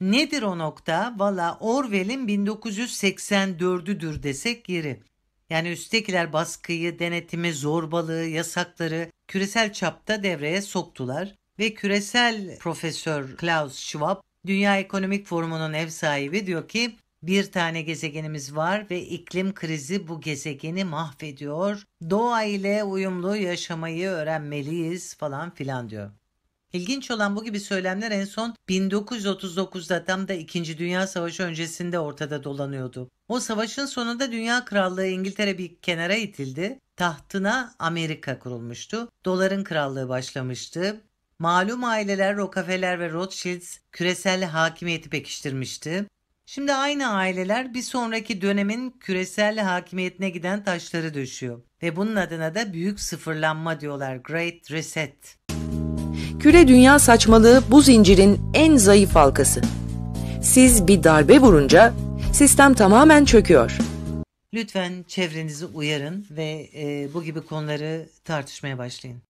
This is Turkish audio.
Nedir o nokta? Valla Orwell'in 1984'üdür desek yeri. Yani üsttekiler baskıyı, denetimi, zorbalığı, yasakları küresel çapta devreye soktular ve küresel profesör Klaus Schwab Dünya Ekonomik Forumu'nun ev sahibi diyor ki bir tane gezegenimiz var ve iklim krizi bu gezegeni mahvediyor. Doğa ile uyumlu yaşamayı öğrenmeliyiz falan filan diyor. İlginç olan bu gibi söylemler en son 1939'da tam da 2. Dünya Savaşı öncesinde ortada dolanıyordu. O savaşın sonunda Dünya Krallığı İngiltere bir kenara itildi. Tahtına Amerika kurulmuştu. Doların krallığı başlamıştı. Malum aileler Rockefeller ve Rothschilds küresel hakimiyeti pekiştirmişti. Şimdi aynı aileler bir sonraki dönemin küresel hakimiyetine giden taşları döşüyor ve bunun adına da büyük sıfırlanma diyorlar Great Reset. Küre dünya saçmalığı bu zincirin en zayıf halkası. Siz bir darbe vurunca sistem tamamen çöküyor. Lütfen çevrenizi uyarın ve e, bu gibi konuları tartışmaya başlayın.